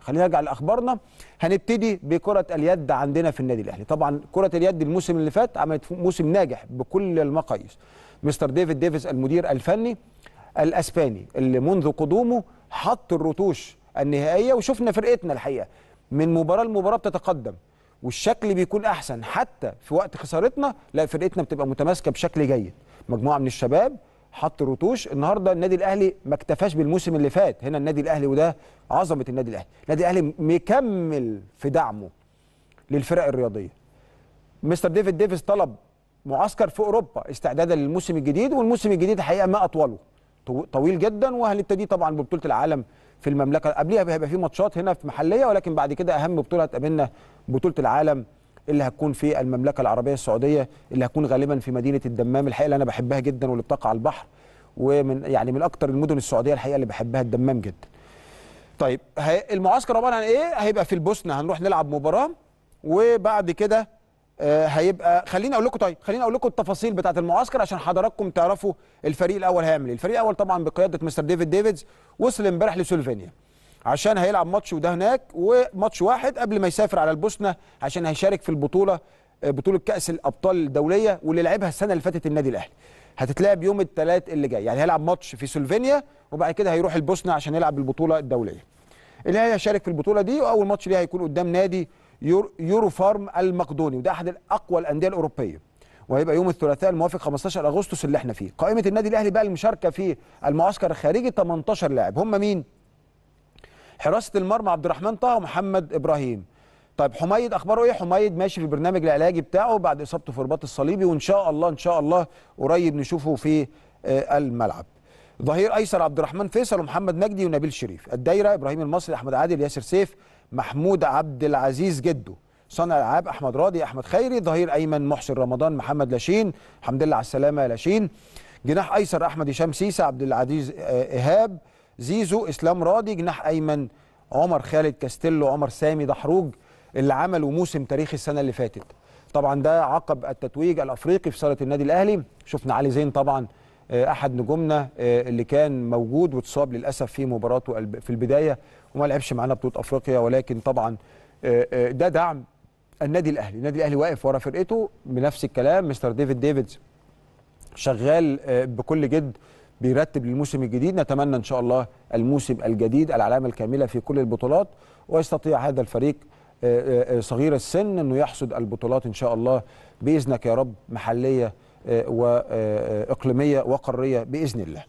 خلينا نرجع لاخبارنا هنبتدي بكره اليد عندنا في النادي الاهلي طبعا كره اليد الموسم اللي فات عملت موسم ناجح بكل المقاييس مستر ديفيد ديفيس المدير الفني الاسباني اللي منذ قدومه حط الرتوش النهائيه وشفنا فرقتنا الحقيقه من مباراه لمباراه بتتقدم والشكل بيكون احسن حتى في وقت خسارتنا لا فرقتنا بتبقى متماسكه بشكل جيد مجموعه من الشباب حط رتوش النهارده النادي الاهلي ما اكتفاش بالموسم اللي فات هنا النادي الاهلي وده عظمه النادي الاهلي النادي الاهلي مكمل في دعمه للفرق الرياضيه مستر ديفيد ديفيس طلب معسكر في اوروبا استعدادا للموسم الجديد والموسم الجديد الحقيقه ما اطوله طويل جدا وهنبتدي طبعا ببطوله العالم في المملكه قبليها هيبقى في ماتشات هنا في محليه ولكن بعد كده اهم بطوله هتقابلنا بطوله العالم اللي هتكون في المملكه العربيه السعوديه اللي هتكون غالبا في مدينه الدمام الحقيقه اللي انا بحبها جدا واللي بتقع على البحر ومن يعني من اكتر المدن السعوديه الحقيقه اللي بحبها الدمام جدا. طيب المعسكر عباره عن ايه؟ هيبقى في البوسنه هنروح نلعب مباراه وبعد كده آه، هيبقى خليني اقول لكم طيب خليني اقول لكم التفاصيل بتاعه المعسكر عشان حضراتكم تعرفوا الفريق الاول هيعمل ايه الفريق الاول طبعا بقياده مستر ديفيد ديفيدز وصل امبارح لسلوفينيا عشان هيلعب ماتش وده هناك وماتش واحد قبل ما يسافر على البوسنه عشان هيشارك في البطوله آه، بطوله كاس الابطال الدوليه واللي لعبها السنه اللي فاتت النادي الاهلي هتتلعب يوم الثلاث اللي جاي يعني هيلعب ماتش في سلوفينيا وبعد كده هيروح البوسنه عشان يلعب البطوله الدوليه اللي هيشارك في البطوله دي واول ماتش ليه هيكون قدام نادي يورو فارم المقدوني وده احد الاقوى الانديه الاوروبيه وهيبقى يوم الثلاثاء الموافق 15 اغسطس اللي احنا فيه قائمه النادي الاهلي بقى المشاركه في المعسكر الخارجي 18 لاعب هم مين حراسه المرمى عبد الرحمن طه ومحمد ابراهيم طيب حميد اخباره ايه حميد ماشي في البرنامج العلاجي بتاعه بعد اصابته في الرباط الصليبي وان شاء الله ان شاء الله قريب نشوفه في آه، الملعب ظهير ايسر عبد الرحمن فيصل ومحمد مجدي ونبيل شريف الدايره ابراهيم المصري احمد عادل ياسر سيف محمود عبد العزيز جده صانع العاب احمد راضي احمد خيري ظهير ايمن محسن رمضان محمد لاشين الحمد لله على السلامه يا لاشين جناح ايسر احمد هشام سيسه عبد العزيز آه، ايهاب زيزو اسلام راضي جناح ايمن عمر خالد كاستيلو عمر سامي دحروج اللي عملوا موسم تاريخي السنه اللي فاتت طبعا ده عقب التتويج الافريقي في صاله النادي الاهلي شفنا علي زين طبعا آه، احد نجومنا آه، اللي كان موجود واتصاب للاسف في مباراته في البدايه وما لعبش معانا بطوله افريقيا ولكن طبعا آه، ده دعم النادي الاهلي النادي الاهلي واقف ورا فرقته بنفس الكلام مستر ديفيد ديفيدز شغال بكل جد بيرتب للموسم الجديد نتمنى ان شاء الله الموسم الجديد العلامه الكامله في كل البطولات ويستطيع هذا الفريق آه، آه، آه، صغير السن انه يحصد البطولات ان شاء الله باذنك يا رب محليه واقليميه وقاريه باذن الله